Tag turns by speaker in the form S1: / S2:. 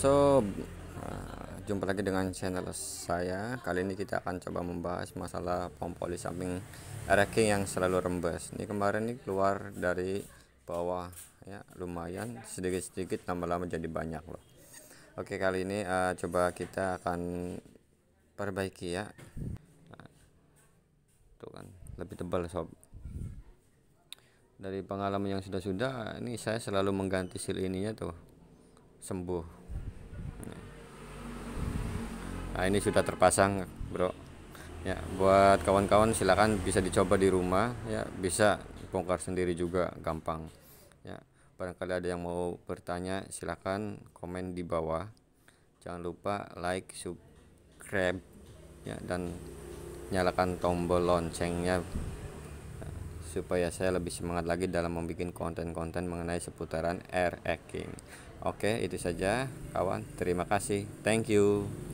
S1: So, uh, jumpa lagi dengan channel saya kali ini kita akan coba membahas masalah pompoli samping racking yang selalu rembes ini kemarin ini keluar dari bawah ya lumayan sedikit-sedikit lama-lama jadi banyak loh oke kali ini uh, coba kita akan perbaiki ya nah, tuh kan lebih tebal sob dari pengalaman yang sudah-sudah ini saya selalu mengganti seal ininya tuh sembuh nah ini sudah terpasang bro ya buat kawan-kawan silahkan bisa dicoba di rumah ya bisa bongkar sendiri juga gampang ya barangkali ada yang mau bertanya silahkan komen di bawah jangan lupa like subscribe ya dan nyalakan tombol loncengnya ya, supaya saya lebih semangat lagi dalam membuat konten-konten mengenai seputaran air acting. E Oke, itu saja kawan. Terima kasih. Thank you.